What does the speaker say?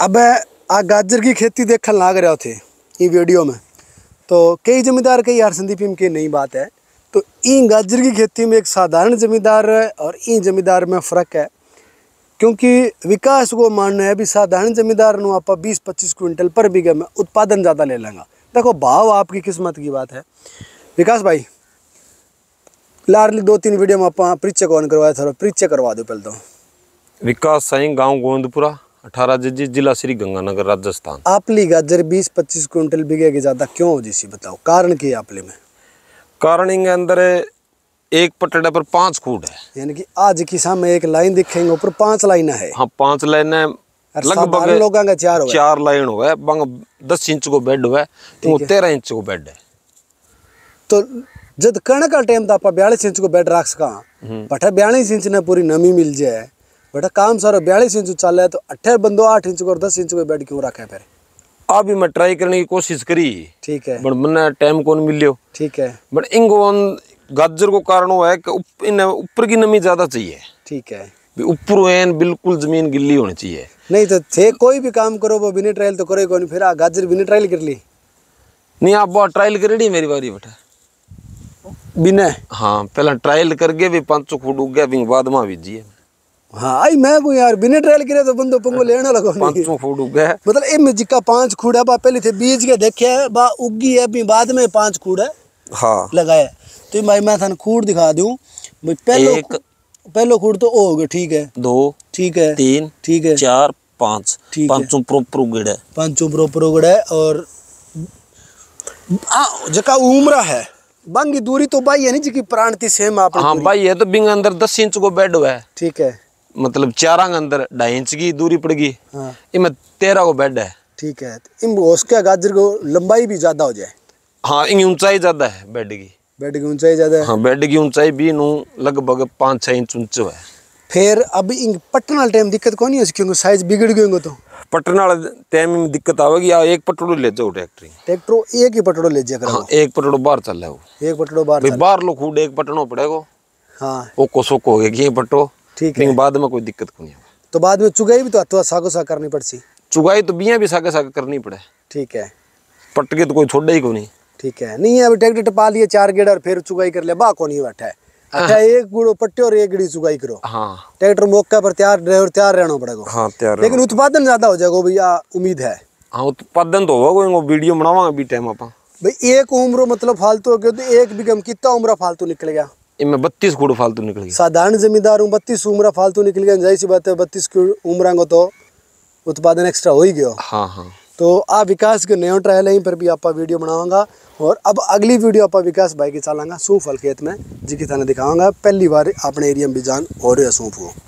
अब आ गाजर की खेती देखल लाग रहे थे ये वीडियो में तो कई जमींदार कई यार संदीप की नई बात है तो इन गाजर की खेती में एक साधारण जमींदार और इन जमींदार में फ़र्क है क्योंकि विकास को मानना है भी साधारण जमींदार नो आप बीस पच्चीस क्विंटल पर बीघे में उत्पादन ज़्यादा ले लेंगे देखो भाव आपकी किस्मत की बात है विकास भाई लार्ली दो तीन वीडियो में आप परिचय कौन करवाया था परिचय करवा दो पहले तो विकास साई गाँव गोंदपुरा अठारह जी जिला श्री गंगानगर राजस्थान आपली गाजर बीस पच्चीस क्विंटल बिगेगी ज्यादा क्यों हो जिसी बताओ कारण की आपले में कारण इनके अंदर एक पटड़े पर पांच खूट है यानी कि आज की सामने एक लाइन दिखेंगे ऊपर पांच लाइन है हाँ पांच लाइन है लगभग लोगों का चार चार लाइन हुआ है दस इंच को बेड हुआ है तेरह इंच को बेड है तो जब कण का टाइम था तो आप बयालीस इंच को बेड रख सका पठा हम्म। बयालीस इंच ने पूरी नमी मिल जाए बेटा काम सारा बयालीस इंच चल रहा है तो अठारह बंदो आठ इंच और दस इंच में बेड क्यों रखा है फिर अभी मैं ट्राई करने की कोशिश करी ठीक है बट मैंने टाइम कौन मिलियो ठीक है बट इंगोन गाजर को कारण हुआ है कि ऊपर की नमी ज्यादा चाहिए ठीक है ऊपर एन बिल्कुल जमीन गिल्ली होनी चाहिए नहीं तो थे कोई भी काम करो वो बिना ट्रायल तो करो कौन फिर आ गाजर बिना ट्रायल कर ली नहीं आप बहुत ट्रायल कर रही मेरी बारी बेटा बिना हाँ पहला ट्रायल करके भी पांच सौ फूट उग गया बाद में बीजिए हाँ मैं को यार बिना ट्रायल करे तो बंदो पंगो लगो फूट मतलब ए पांच है बा पहले थे बीज के देखे बा उगी है भी बाद में पांच हाँ। लगाया तो भाई मैं थाने खूड़ दिखा दूं एक खूड़ तो ठीक है दो ठीक है तीन ठीक है चार पांच प्रॉपर है प्रॉपर है जका है दूरी तो भाई है नहीं जी की प्राण थी सेम आप हाँ भाई ये तो बिंग अंदर दस इंच को बेड हुआ है ठीक है मतलब चारा अंदर ढाई इंच की दूरी पड़गी हाँ। तेरह को बेड है ठीक है तो उसके गाजर को लंबाई भी ज्यादा हो जाए हाँ ऊंचाई ज्यादा है बेड की बेड की ऊंचाई ज्यादा हाँ बेड की ऊंचाई भी लगभग पाँच छः इंच ऊंचो है फिर अब इन पटना टाइम दिक्कत कौन है क्योंकि साइज बिगड़ गए तो पटना टाइम में दिक्कत आवेगी या एक पटड़ो ले जाओ ट्रैक्टर ट्रैक्टर एक ही पटड़ो ले जाकर हाँ, एक पटड़ो बाहर चल रहा है वो एक पटड़ो बाहर बाहर लो खूड एक पटनो पड़ेगा हाँ ओको सोको हो गया पट्टो ठीक है बाद में कोई दिक्कत को नहीं तो बाद में चुगाई भी तो अथवा सागो साग करनी पड़ सी चुगाई तो बिया भी सागे साग करनी पड़े ठीक है पटके तो कोई छोड़े ही को नहीं ठीक है नहीं अभी ट्रैक्टर टपा लिए चार गेड़ और फिर चुगाई कर लिया बा को नहीं बैठा अच्छा हाँ। एक गुड़ो पट्टे और एक गिड़ी चुगाई करो हाँ ट्रैक्टर मौका पर तैयार और तैयार रहना पड़ेगा हाँ तैयार लेकिन उत्पादन ज्यादा हो जाएगा भैया उम्मीद है हाँ उत्पादन तो होगा कोई वीडियो बनावा अभी टाइम आप भाई एक उम्र मतलब फालतू हो गया तो एक बिगम कितना उम्र फालतू निकल गया इनमें बत्तीस कूड़ फालतू निकल गया साधारण जमींदार हूँ बत्तीस उम्र फालतू निकल गया जाहिर सी बात है बत्तीस उम्र को तो उत्पादन एक्स्ट्रा हो ही गया हाँ हाँ तो आप विकास के नयो ट्रायल है पर भी आप वीडियो बनाऊंगा और अब अगली वीडियो आप विकास भाई की चलांगा सूफ फल खेत में जी की थाने दिखाऊंगा पहली बार अपने एरिया में भी जान हो रहे सूफ हो